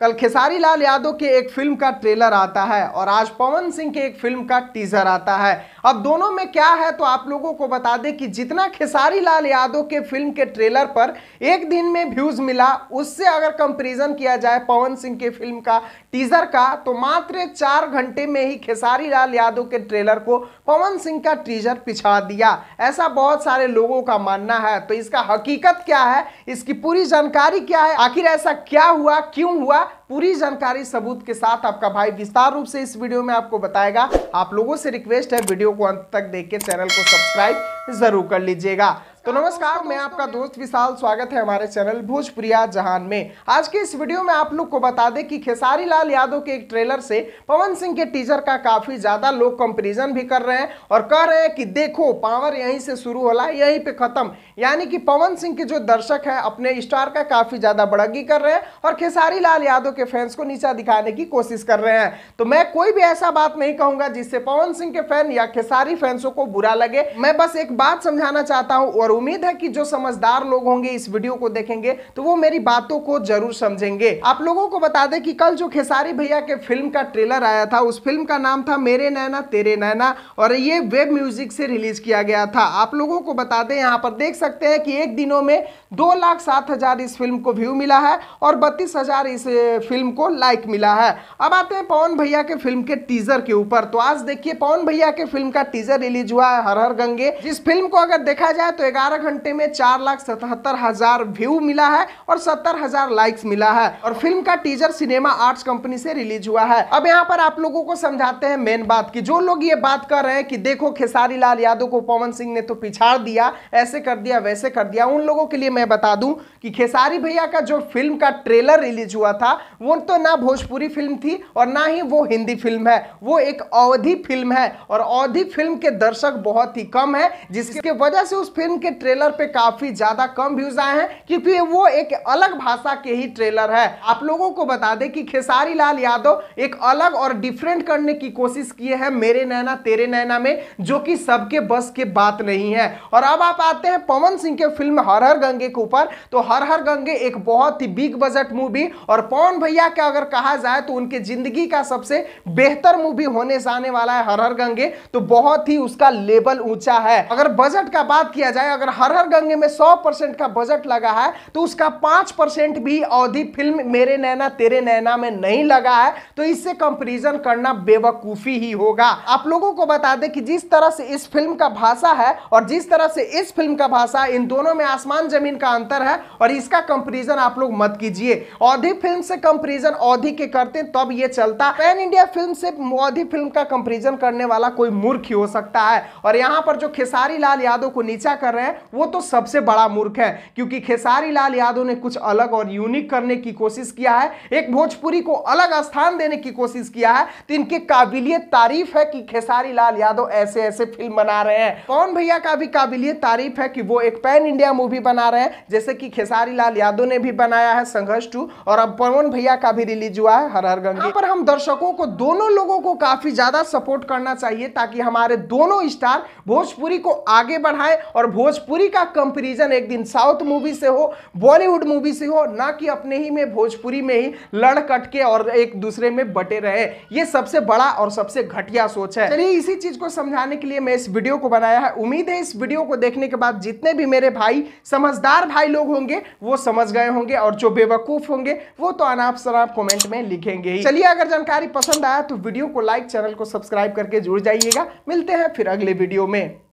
कल खेसारी लाल यादव के एक फिल्म का ट्रेलर आता है और आज पवन सिंह के एक फिल्म का टीजर आता है अब दोनों में क्या है तो आप लोगों को बता दें कि जितना खेसारी लाल यादव के फिल्म के ट्रेलर पर एक दिन में व्यूज मिला उससे अगर कंपेरिजन किया जाए पवन सिंह के फिल्म का टीजर का तो मात्र चार घंटे में ही खेसारी लाल यादव के ट्रेलर को पवन सिंह का टीजर पिछा दिया ऐसा बहुत सारे लोगों का मानना है तो इसका हकीकत क्या है इसकी पूरी जानकारी क्या है आखिर ऐसा क्या हुआ क्यों हुआ पूरी जानकारी सबूत के साथ आपका भाई विस्तार रूप से इस वीडियो में आपको बताएगा आप लोगों से रिक्वेस्ट है वीडियो को अंत तक देख के चैनल को सब्सक्राइब जरूर कर लीजिएगा तो नमस्कार मैं आपका दोस्त विशाल स्वागत है हमारे चैनल भोजप्रिया जहान में आज के इस वीडियो में आप लोग को बता दें कि खेसारी लाल यादव के एक ट्रेलर से पवन सिंह के टीजर का काफी ज्यादा लोग कंपेरिजन भी कर रहे हैं और कह रहे हैं कि देखो पावर यहीं से शुरू होला यहीं पे खत्म यानी कि पवन सिंह के जो दर्शक है अपने स्टार का काफी ज्यादा बड़गी कर रहे हैं और खेसारी लाल यादव के फैंस को नीचा दिखाने की कोशिश कर रहे हैं तो मैं कोई भी ऐसा बात नहीं कहूंगा जिससे पवन सिंह के फैन या खेसारी फैंसों को बुरा लगे मैं बस एक बात समझाना चाहता हूँ और उम्मीद है कि जो समझदार लोग होंगे इस वीडियो को देखेंगे तो वो मेरी बातों को जरूर समझेंगे आप लोगों को बता दें कि कल जो खेसारी भैया के फिल्म का ट्रेलर आया था उस फिल्म का नाम था मेरे नैना तेरे नैना और ये वेब म्यूजिक से रिलीज किया गया था आप लोगों को बता दें यहाँ पर देख सकते हैं कि एक दिनों में दो लाख सात हजार इस फिल्म को व्यू मिला है और बत्तीस हजार इस फिल्म को लाइक मिला है अब आते हैं पवन भैया के फिल्म के टीजर के ऊपर तो आज देखिए पवन भैया के फिल्म का टीजर रिलीज हुआ है हर हर गंगे जिस फिल्म को अगर देखा जाए तो 11 घंटे में चार लाख सतहत्तर हजार व्यू मिला है और सत्तर हजार लाइक्स मिला है और फिल्म का टीजर सिनेमा आर्ट्स कंपनी से रिलीज हुआ है अब यहाँ पर आप लोगों को समझाते हैं मेन बात की जो लोग ये बात कर रहे हैं कि देखो खेसारी लाल यादव को पवन सिंह ने तो पिछाड़ दिया ऐसे कर दिया वैसे कर दिया उन लोगों के लिए मैं बता दूं कि खेसारी भैया का जो फिल्म का ट्रेलर रिलीज हुआ था वो तो ना भोजपुरी फिल्म थी और ना ही वो हिंदी फिल्म है वो एक अवधि फिल्म है और अवधि फिल्म के दर्शक बहुत ही कम है जिसके वजह से उस फिल्म के के ट्रेलर पे काफी ज्यादा कम व्यूज आए हैं क्योंकि वो एक अलग भाषा के ही ट्रेलर है आप लोगों को बता दें कि खेसारी लाल यादव एक अलग और डिफरेंट करने की कोशिश किए हैं मेरे नैना तेरे नैना में जो कि सबके बस के बात नहीं है और अब आप आते हैं पवन सिंह के फिल्म हर हर गंगे के ऊपर तो हर हर गंगे एक बहुत ही बिग बजट मूवी और पवन भैया का अगर कहा जाए तो उनके जिंदगी का सबसे बेहतर मूवी होने से आने वाला है हर हर गंगे तो बहुत ही उसका लेवल ऊंचा है अगर बजट का बात किया जाए अगर हर हर गंगे में सौ परसेंट का बजट लगा है तो उसका पांच परसेंट भी अवधि फिल्म मेरे नैना तेरे नैना में नहीं लगा है तो इससे कंपेरिजन करना बेवकूफी ही होगा आप लोगों को बता दें कि जिस तरह से इस फिल्म का भाषा है और जिस तरह से इस फिल्म का भाषा इन दोनों में आसमान जमीन का अंतर है और इसका कंपेरिजन आप लोग मत कीजिए औधी फिल्म से कंपेरिजन औधी के करते तब ये चलता पैन इंडिया फिल्म से औधी फिल्म का कंपेरिजन करने वाला कोई मूर्ख ही हो सकता है और यहाँ पर जो खेसारी लाल यादव को नीचा कर रहे हैं है वो तो सबसे बड़ा मूर्ख है क्योंकि खेसारी लाल यादव ने कुछ अलग और यूनिक करने की कोशिश किया है एक भोजपुरी को अलग स्थान देने की कोशिश किया है तो इनके काबिलियत तारीफ है कि खेसारी लाल यादव ऐसे ऐसे फिल्म बना रहे हैं कौन भैया का भी काबिलियत तारीफ है कि वो एक पैन इंडिया मूवी बना रहे हैं जैसे कि खेसारी लाल यादव ने भी बनाया है संघर्ष टू और अब पवन भैया का भी रिलीज हुआ है हर हर गंगे पर हम दर्शकों को दोनों लोगों को काफी ज्यादा सपोर्ट करना चाहिए ताकि हमारे दोनों स्टार भोजपुरी को आगे बढ़ाए और भोज भोजपुरी का कंपेरिजन एक दिन साउथ मूवी से हो बॉलीवुड मूवी से हो ना कि अपने ही में भोजपुरी में ही लड़ कट के और एक दूसरे में बटे रहे ये सबसे बड़ा और सबसे घटिया सोच है चलिए इसी चीज को समझाने के लिए मैं इस वीडियो को बनाया है उम्मीद है इस वीडियो को देखने के बाद जितने भी मेरे भाई समझदार भाई लोग होंगे वो समझ गए होंगे और जो बेवकूफ होंगे वो तो अनाप शराब कॉमेंट में लिखेंगे चलिए अगर जानकारी पसंद आया तो वीडियो को लाइक चैनल को सब्सक्राइब करके जुड़ जाइएगा मिलते हैं फिर अगले वीडियो में